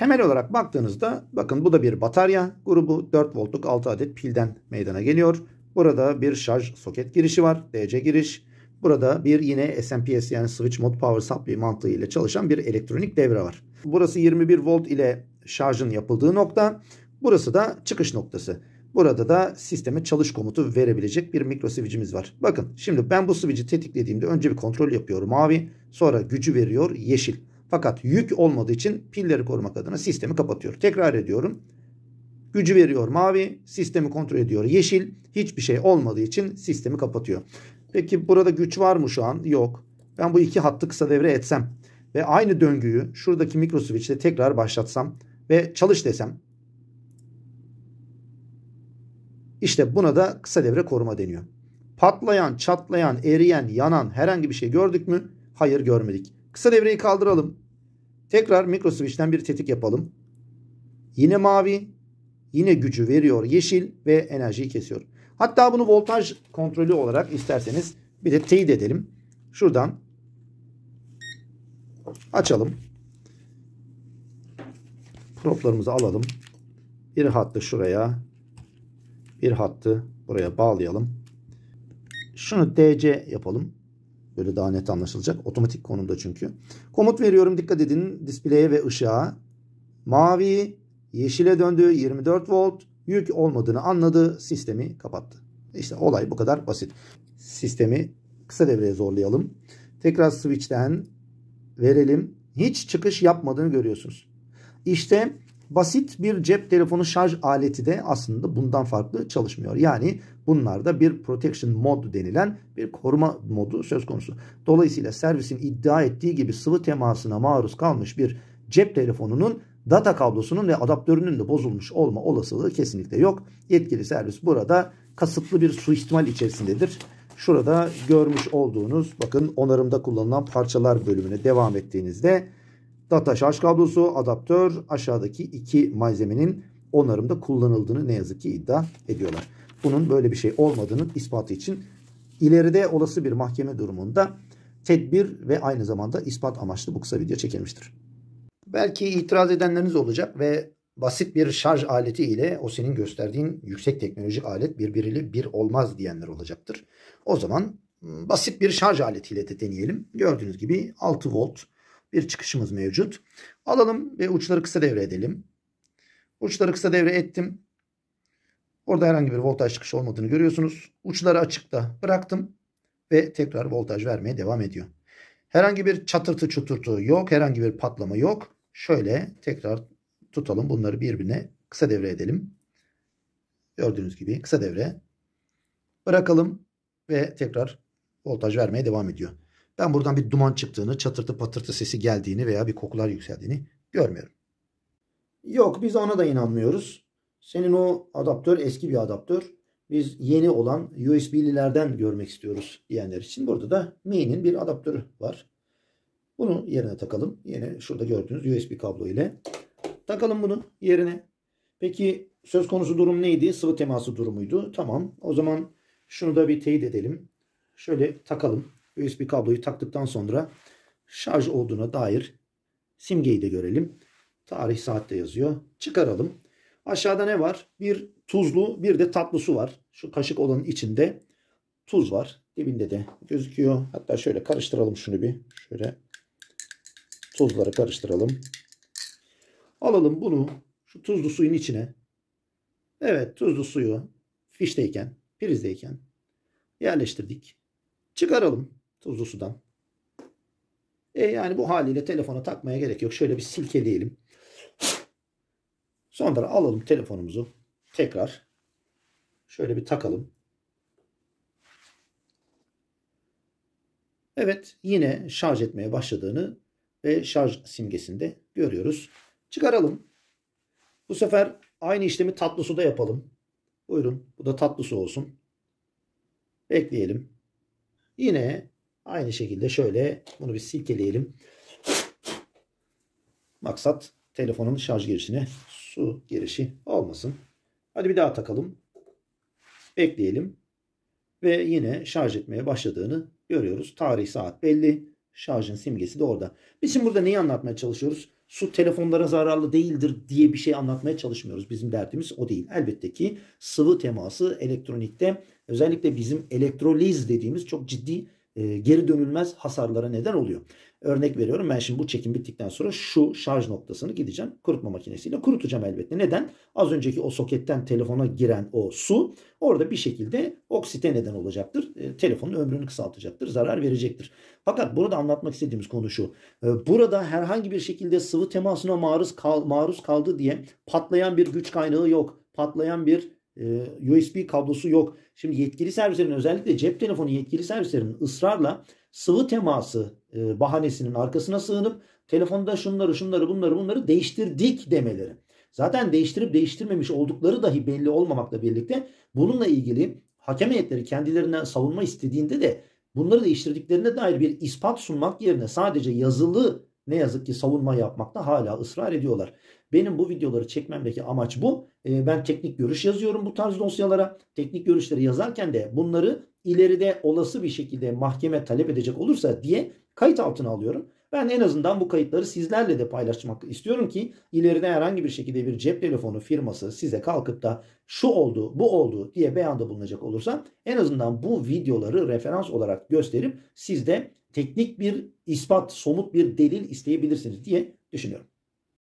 Temel olarak baktığınızda bakın bu da bir batarya grubu 4 voltluk 6 adet pilden meydana geliyor. Burada bir şarj soket girişi var. DC giriş. Burada bir yine SMPS yani Switch Mode Power Supply mantığı ile çalışan bir elektronik devre var. Burası 21 volt ile şarjın yapıldığı nokta. Burası da çıkış noktası. Burada da sisteme çalış komutu verebilecek bir mikro switch'imiz var. Bakın şimdi ben bu switch'i tetiklediğimde önce bir kontrol yapıyorum mavi. Sonra gücü veriyor yeşil. Fakat yük olmadığı için pilleri korumak adına sistemi kapatıyor. Tekrar ediyorum. Gücü veriyor mavi, sistemi kontrol ediyor yeşil. Hiçbir şey olmadığı için sistemi kapatıyor. Peki burada güç var mı şu an? Yok. Ben bu iki hattı kısa devre etsem ve aynı döngüyü şuradaki mikro switch'te tekrar başlatsam ve çalış desem. İşte buna da kısa devre koruma deniyor. Patlayan, çatlayan, eriyen, yanan herhangi bir şey gördük mü? Hayır görmedik. Kısa devreyi kaldıralım. Tekrar mikro switch'ten bir tetik yapalım. Yine mavi. Yine gücü veriyor yeşil ve enerjiyi kesiyor. Hatta bunu voltaj kontrolü olarak isterseniz bir de teyit edelim. Şuradan açalım. Proplarımızı alalım. Bir hattı şuraya. Bir hattı buraya bağlayalım. Şunu DC yapalım. Böyle daha net anlaşılacak. Otomatik konumda çünkü. Komut veriyorum dikkat edin. Display'e ve ışığa. Mavi, yeşile döndü. 24 volt. Yük olmadığını anladı. Sistemi kapattı. İşte olay bu kadar basit. Sistemi kısa devreye zorlayalım. Tekrar switch'ten verelim. Hiç çıkış yapmadığını görüyorsunuz. İşte basit bir cep telefonu şarj aleti de aslında bundan farklı çalışmıyor. Yani bunlarda bir protection mod denilen bir koruma modu söz konusu. Dolayısıyla servisin iddia ettiği gibi sıvı temasına maruz kalmış bir cep telefonunun data kablosunun ve adaptörünün de bozulmuş olma olasılığı kesinlikle yok. Yetkili servis burada kasıtlı bir suistimal içerisindedir. Şurada görmüş olduğunuz bakın onarımda kullanılan parçalar bölümüne devam ettiğinizde Data şarj kablosu, adaptör aşağıdaki iki malzemenin onarımda kullanıldığını ne yazık ki iddia ediyorlar. Bunun böyle bir şey olmadığının ispatı için ileride olası bir mahkeme durumunda tedbir ve aynı zamanda ispat amaçlı bu kısa video çekilmiştir. Belki itiraz edenleriniz olacak ve basit bir şarj aleti ile o senin gösterdiğin yüksek teknolojik alet birbiriyle bir olmaz diyenler olacaktır. O zaman ıı, basit bir şarj aletiyle de deneyelim. Gördüğünüz gibi 6 volt bir çıkışımız mevcut. Alalım ve uçları kısa devre edelim. Uçları kısa devre ettim. Orada herhangi bir voltaj çıkışı olmadığını görüyorsunuz. Uçları açıkta bıraktım ve tekrar voltaj vermeye devam ediyor. Herhangi bir çatırtı çuturtu yok. Herhangi bir patlama yok. Şöyle tekrar tutalım. Bunları birbirine kısa devre edelim. Gördüğünüz gibi kısa devre bırakalım ve tekrar voltaj vermeye devam ediyor. Ben buradan bir duman çıktığını, çatırtı patırtı sesi geldiğini veya bir kokular yükseldiğini görmüyorum. Yok biz ona da inanmıyoruz. Senin o adaptör eski bir adaptör. Biz yeni olan USB'lilerden görmek istiyoruz diyenler için burada da main'in bir adaptörü var. Bunu yerine takalım. Yine şurada gördüğünüz USB kablo ile takalım bunu yerine. Peki söz konusu durum neydi? Sıvı teması durumuydu. Tamam. O zaman şunu da bir teyit edelim. Şöyle takalım. USB kabloyu taktıktan sonra şarj olduğuna dair simgeyi de görelim. Tarih saatte yazıyor. Çıkaralım. Aşağıda ne var? Bir tuzlu bir de tatlı su var. Şu kaşık olanın içinde tuz var. Dibinde de gözüküyor. Hatta şöyle karıştıralım şunu bir. Şöyle tuzları karıştıralım. Alalım bunu şu tuzlu suyun içine. Evet tuzlu suyu fişteyken, prizdeyken yerleştirdik. Çıkaralım. Tuzlu sudan. E yani bu haliyle telefona takmaya gerek yok. Şöyle bir silkeleyelim. Sonra alalım telefonumuzu. Tekrar şöyle bir takalım. Evet yine şarj etmeye başladığını ve şarj simgesinde görüyoruz. Çıkaralım. Bu sefer aynı işlemi tatlı suda yapalım. Buyurun bu da tatlı su olsun. Bekleyelim. Yine Aynı şekilde şöyle bunu bir silkeleyelim. Maksat telefonun şarj girişine su girişi olmasın. Hadi bir daha takalım. Bekleyelim. Ve yine şarj etmeye başladığını görüyoruz. Tarih saat belli. Şarjın simgesi de orada. Biz şimdi burada neyi anlatmaya çalışıyoruz? Su telefonlara zararlı değildir diye bir şey anlatmaya çalışmıyoruz. Bizim dertimiz o değil. Elbette ki sıvı teması elektronikte özellikle bizim elektroliz dediğimiz çok ciddi e, geri dönülmez hasarlara neden oluyor. Örnek veriyorum ben şimdi bu çekim bittikten sonra şu şarj noktasını gideceğim kurutma makinesiyle kurutacağım elbette. Neden? Az önceki o soketten telefona giren o su orada bir şekilde oksite neden olacaktır. E, telefonun ömrünü kısaltacaktır, zarar verecektir. Fakat burada anlatmak istediğimiz konu şu. E, burada herhangi bir şekilde sıvı temasına maruz, kal, maruz kaldı diye patlayan bir güç kaynağı yok. Patlayan bir ee, USB kablosu yok. Şimdi yetkili servislerin özellikle cep telefonu yetkili servislerin ısrarla sıvı teması e, bahanesinin arkasına sığınıp telefonda şunları şunları bunları bunları değiştirdik demeleri. Zaten değiştirip değiştirmemiş oldukları dahi belli olmamakla birlikte bununla ilgili hakem heyetleri kendilerine savunma istediğinde de bunları değiştirdiklerine dair bir ispat sunmak yerine sadece yazılı ne yazık ki savunma yapmakta hala ısrar ediyorlar. Benim bu videoları çekmemdeki amaç bu. E, ben teknik görüş yazıyorum bu tarz dosyalara. Teknik görüşleri yazarken de bunları ileride olası bir şekilde mahkeme talep edecek olursa diye kayıt altına alıyorum. Ben en azından bu kayıtları sizlerle de paylaşmak istiyorum ki ileride herhangi bir şekilde bir cep telefonu firması size kalkıp da şu oldu, bu oldu diye beyanda bulunacak olursa en azından bu videoları referans olarak gösterip siz de teknik bir ispat, somut bir delil isteyebilirsiniz diye düşünüyorum.